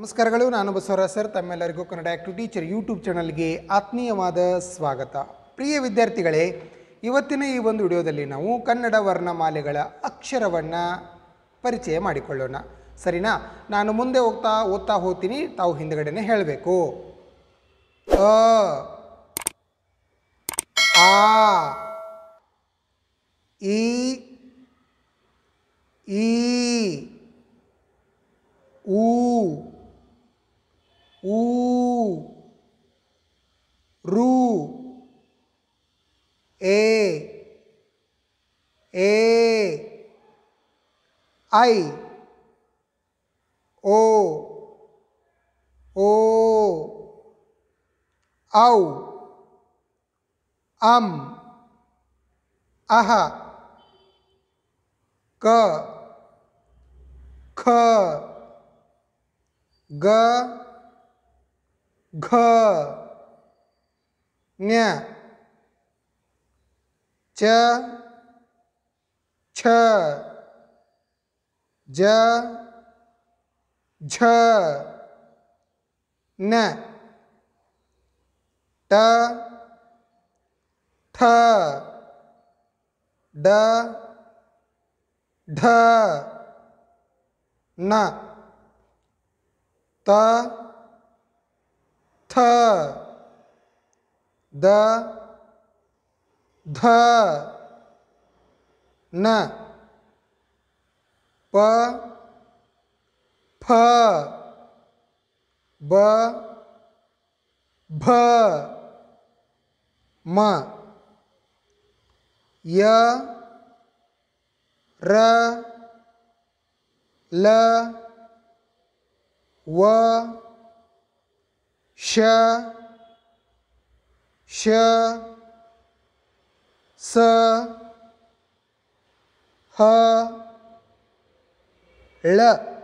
ನಮಸ್ಕಾರಗಳು ನಾನು ಬಸವರಾಜ್ ಸರ್ ತಮ್ಮೆಲ್ಲರಿಗೂ ಕನ್ನಡ ಆ್ಯಕ್ಟಿವ್ ಟೀಚರ್ ಯೂಟ್ಯೂಬ್ ಚಾನಲ್ಗೆ ಆತ್ಮೀಯವಾದ ಸ್ವಾಗತ ಪ್ರಿಯ ವಿದ್ಯಾರ್ಥಿಗಳೇ ಇವತ್ತಿನ ಈ ಒಂದು ವಿಡಿಯೋದಲ್ಲಿ ನಾವು ಕನ್ನಡ ವರ್ಣಮಾಲೆಗಳ ಅಕ್ಷರವನ್ನು ಪರಿಚಯ ಮಾಡಿಕೊಳ್ಳೋಣ ಸರಿನಾ ನಾನು ಮುಂದೆ ಹೋಗ್ತಾ ಓದ್ತಾ ಹೋಗ್ತೀನಿ ತಾವು ಹಿಂದಗಡೆನೆ ಹೇಳಬೇಕು ಅ ಆ ಈ ಈ ಊ U Ru A A I O O Au Am Aha K K G घ च छ ज झ न ट ठ ड ढ न त th the ध न प फ ब भ म य र ल व sha sha sha ha la